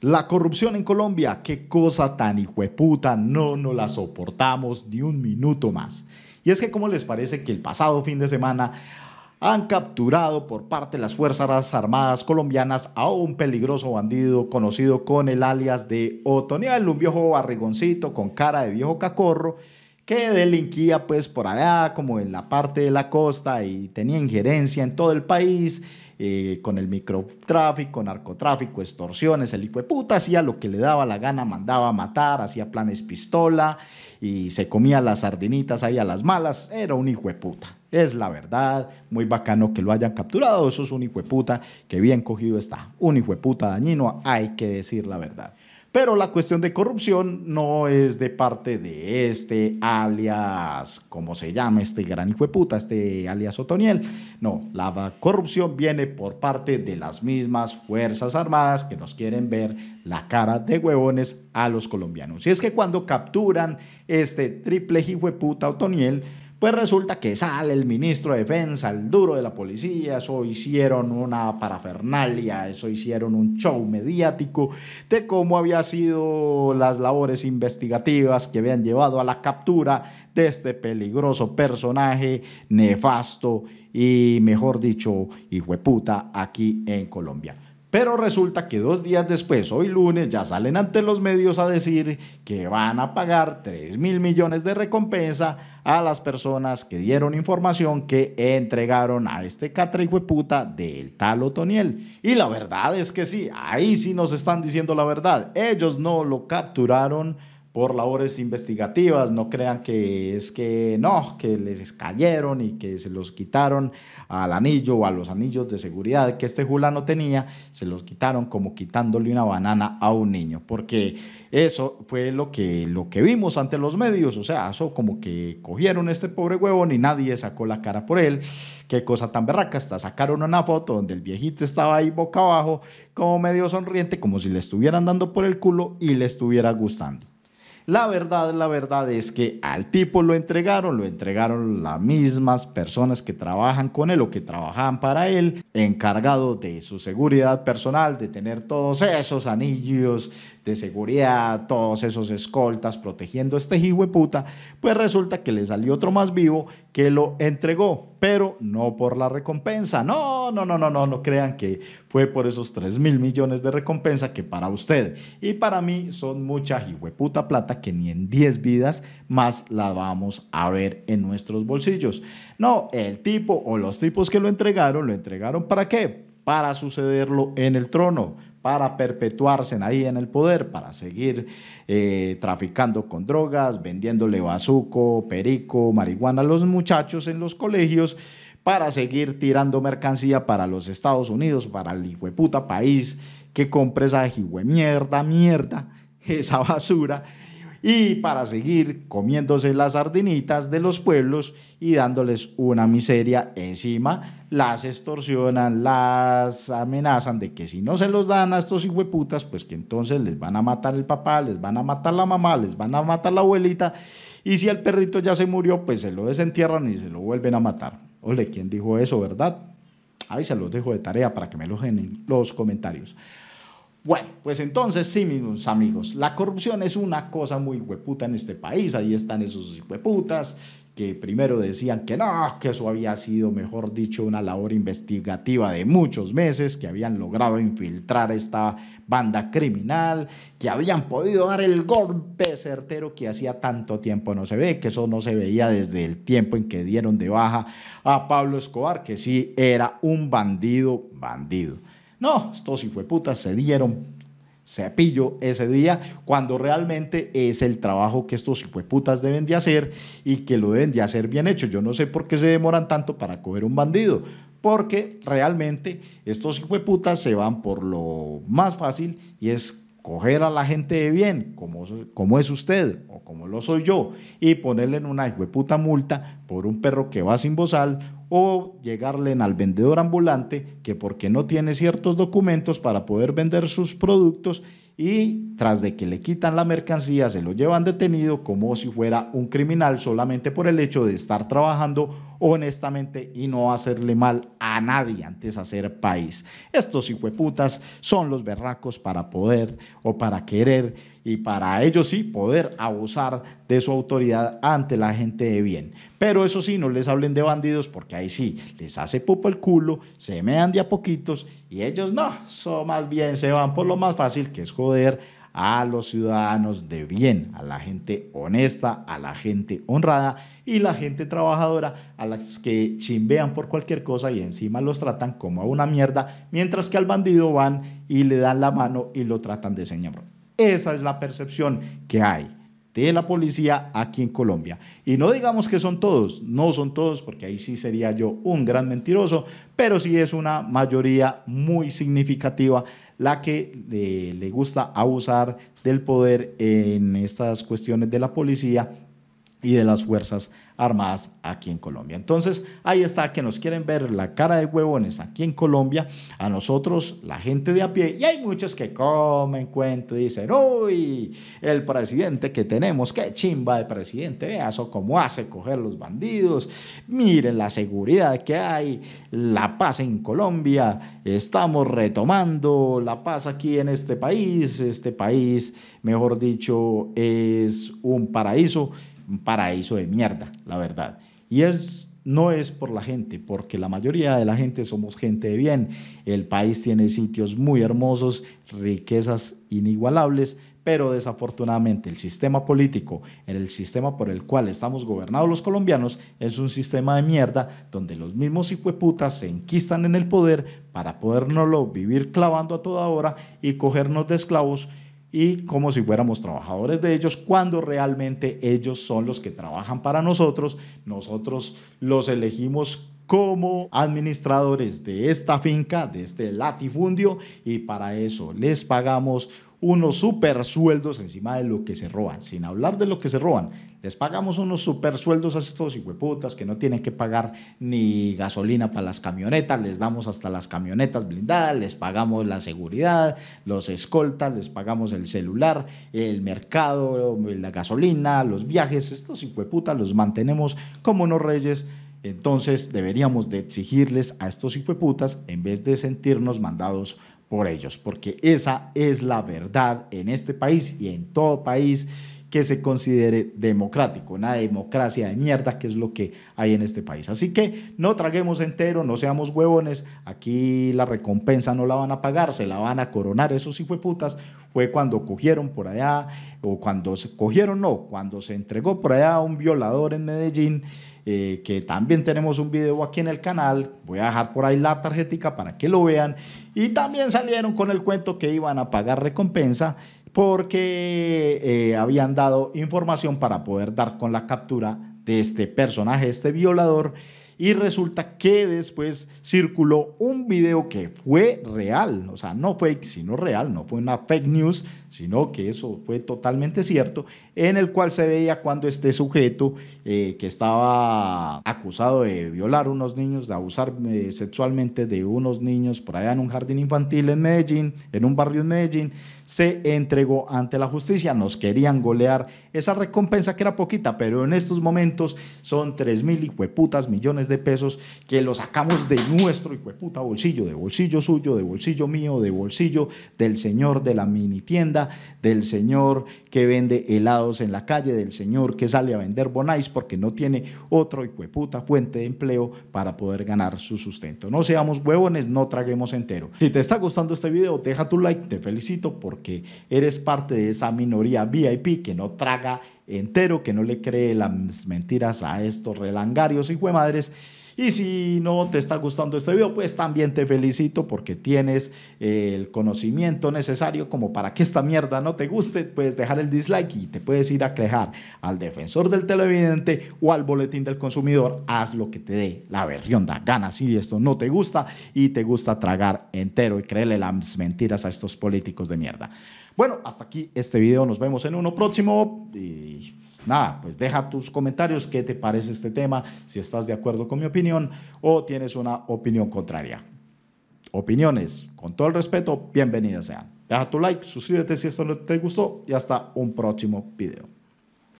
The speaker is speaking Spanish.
La corrupción en Colombia, qué cosa tan hijueputa, no nos la soportamos ni un minuto más. Y es que, ¿cómo les parece que el pasado fin de semana han capturado por parte de las Fuerzas Armadas colombianas a un peligroso bandido conocido con el alias de Otoniel, un viejo barrigoncito con cara de viejo cacorro que delinquía pues por allá, como en la parte de la costa y tenía injerencia en todo el país, eh, con el microtráfico, narcotráfico, extorsiones, el hijo de puta hacía lo que le daba la gana, mandaba a matar, hacía planes pistola y se comía las sardinitas ahí a las malas, era un hijo de puta. Es la verdad, muy bacano que lo hayan capturado, eso es un hijo de puta, que bien cogido está, un hijo de puta dañino, hay que decir la verdad pero la cuestión de corrupción no es de parte de este alias, como se llama este gran hijo de puta, este alias Otoniel. No, la corrupción viene por parte de las mismas Fuerzas Armadas que nos quieren ver la cara de huevones a los colombianos. Y es que cuando capturan este triple hijo de puta Otoniel, pues resulta que sale el ministro de Defensa, el duro de la policía, eso hicieron una parafernalia, eso hicieron un show mediático de cómo habían sido las labores investigativas que habían llevado a la captura de este peligroso personaje nefasto y, mejor dicho, hijo de puta aquí en Colombia. Pero resulta que dos días después, hoy lunes, ya salen ante los medios a decir que van a pagar 3 mil millones de recompensa a las personas que dieron información que entregaron a este catre hueputa del tal Otoniel. Y la verdad es que sí, ahí sí nos están diciendo la verdad. Ellos no lo capturaron por labores investigativas, no crean que es que no, que les cayeron y que se los quitaron al anillo o a los anillos de seguridad que este julano tenía, se los quitaron como quitándole una banana a un niño, porque eso fue lo que, lo que vimos ante los medios, o sea, eso como que cogieron este pobre huevo ni nadie sacó la cara por él, qué cosa tan berraca, hasta sacaron una foto donde el viejito estaba ahí boca abajo, como medio sonriente, como si le estuvieran dando por el culo y le estuviera gustando. La verdad, la verdad es que al tipo lo entregaron, lo entregaron las mismas personas que trabajan con él o que trabajaban para él encargado de su seguridad personal, de tener todos esos anillos de seguridad, todos esos escoltas protegiendo a este hijo puta, pues resulta que le salió otro más vivo que lo entregó, pero no por la recompensa. No, no, no, no, no, no crean que fue por esos 3 mil millones de recompensa que para usted y para mí son mucha puta plata que ni en 10 vidas más la vamos a ver en nuestros bolsillos. No, el tipo o los tipos que lo entregaron, lo entregaron para qué? Para sucederlo en el trono, para perpetuarse ahí en el poder, para seguir eh, traficando con drogas, vendiéndole bazuco, perico, marihuana a los muchachos en los colegios, para seguir tirando mercancía para los Estados Unidos, para el puta país que compre esa mierda, mierda, esa basura y para seguir comiéndose las sardinitas de los pueblos y dándoles una miseria encima, las extorsionan, las amenazan de que si no se los dan a estos hijueputas, pues que entonces les van a matar el papá, les van a matar la mamá, les van a matar la abuelita y si el perrito ya se murió, pues se lo desentierran y se lo vuelven a matar. Ole, ¿quién dijo eso, verdad? Ahí se los dejo de tarea para que me lo en los comentarios. Bueno, pues entonces sí, mis amigos, la corrupción es una cosa muy hueputa en este país. Ahí están esos hueputas que primero decían que no, que eso había sido, mejor dicho, una labor investigativa de muchos meses, que habían logrado infiltrar esta banda criminal, que habían podido dar el golpe certero que hacía tanto tiempo no se ve, que eso no se veía desde el tiempo en que dieron de baja a Pablo Escobar, que sí era un bandido, bandido. No, estos hijueputas se dieron cepillo ese día, cuando realmente es el trabajo que estos hijueputas deben de hacer y que lo deben de hacer bien hecho. Yo no sé por qué se demoran tanto para coger un bandido, porque realmente estos hijueputas se van por lo más fácil y es coger a la gente de bien, como, como es usted o como lo soy yo, y ponerle en una hijueputa multa por un perro que va sin bozal o llegarle al vendedor ambulante que porque no tiene ciertos documentos para poder vender sus productos y tras de que le quitan la mercancía se lo llevan detenido como si fuera un criminal solamente por el hecho de estar trabajando honestamente y no hacerle mal a nadie antes hacer país. Estos hijueputas son los berracos para poder o para querer y para ellos sí poder abusar de su autoridad ante la gente de bien. Pero eso sí, no les hablen de bandidos porque ahí sí, les hace pupo el culo, se me mean de a poquitos y ellos no, son más bien se van por lo más fácil que es joder a los ciudadanos de bien, a la gente honesta, a la gente honrada y la gente trabajadora, a las que chimbean por cualquier cosa y encima los tratan como a una mierda, mientras que al bandido van y le dan la mano y lo tratan de señor. Esa es la percepción que hay de la policía aquí en Colombia. Y no digamos que son todos, no son todos, porque ahí sí sería yo un gran mentiroso, pero sí es una mayoría muy significativa la que le gusta abusar del poder en estas cuestiones de la policía y de las Fuerzas Armadas aquí en Colombia. Entonces, ahí está, que nos quieren ver la cara de huevones aquí en Colombia, a nosotros, la gente de a pie, y hay muchos que comen cuento y dicen, uy, el presidente que tenemos, qué chimba de presidente, vea eso cómo hace coger los bandidos, miren la seguridad que hay, la paz en Colombia, estamos retomando la paz aquí en este país, este país, mejor dicho, es un paraíso paraíso de mierda, la verdad. Y es, no es por la gente, porque la mayoría de la gente somos gente de bien. El país tiene sitios muy hermosos, riquezas inigualables, pero desafortunadamente el sistema político, el sistema por el cual estamos gobernados los colombianos, es un sistema de mierda donde los mismos hijueputas se enquistan en el poder para podernoslo vivir clavando a toda hora y cogernos de esclavos y como si fuéramos trabajadores de ellos, cuando realmente ellos son los que trabajan para nosotros, nosotros los elegimos como administradores de esta finca, de este latifundio, y para eso les pagamos unos super sueldos encima de lo que se roban. Sin hablar de lo que se roban, les pagamos unos super sueldos a estos hijueputas que no tienen que pagar ni gasolina para las camionetas, les damos hasta las camionetas blindadas, les pagamos la seguridad, los escoltas, les pagamos el celular, el mercado, la gasolina, los viajes. Estos hijueputas los mantenemos como unos reyes. Entonces deberíamos de exigirles a estos hijueputas en vez de sentirnos mandados por ellos, porque esa es la verdad en este país y en todo país que se considere democrático, una democracia de mierda que es lo que hay en este país. Así que no traguemos entero, no seamos huevones, aquí la recompensa no la van a pagar, se la van a coronar esos putas fue cuando cogieron por allá, o cuando se cogieron, no, cuando se entregó por allá a un violador en Medellín, eh, que también tenemos un video aquí en el canal, voy a dejar por ahí la tarjetica para que lo vean, y también salieron con el cuento que iban a pagar recompensa porque eh, habían dado información para poder dar con la captura de este personaje, este violador y resulta que después circuló un video que fue real, o sea, no fake, sino real, no fue una fake news, sino que eso fue totalmente cierto, en el cual se veía cuando este sujeto eh, que estaba acusado de violar unos niños, de abusar eh, sexualmente de unos niños por allá en un jardín infantil en Medellín, en un barrio en Medellín, se entregó ante la justicia. Nos querían golear esa recompensa que era poquita, pero en estos momentos son 3 mil hijueputas millones de pesos que lo sacamos de nuestro puta bolsillo, de bolsillo suyo, de bolsillo mío, de bolsillo del señor de la mini tienda, del señor que vende helados en la calle, del señor que sale a vender bonais porque no tiene otro puta fuente de empleo para poder ganar su sustento. No seamos huevones, no traguemos entero. Si te está gustando este video, deja tu like, te felicito porque eres parte de esa minoría VIP que no traga entero, que no le cree las mentiras a estos relangarios y madres. Y si no te está gustando este video, pues también te felicito porque tienes eh, el conocimiento necesario como para que esta mierda no te guste, puedes dejar el dislike y te puedes ir a quejar al defensor del televidente o al boletín del consumidor. Haz lo que te dé la berrionda gana si esto no te gusta y te gusta tragar entero y creerle las mentiras a estos políticos de mierda. Bueno, hasta aquí este video. Nos vemos en uno próximo. Y pues, nada, pues deja tus comentarios. ¿Qué te parece este tema? Si estás de acuerdo con mi opinión o tienes una opinión contraria. Opiniones, con todo el respeto, bienvenidas sean. Deja tu like, suscríbete si esto te gustó y hasta un próximo video.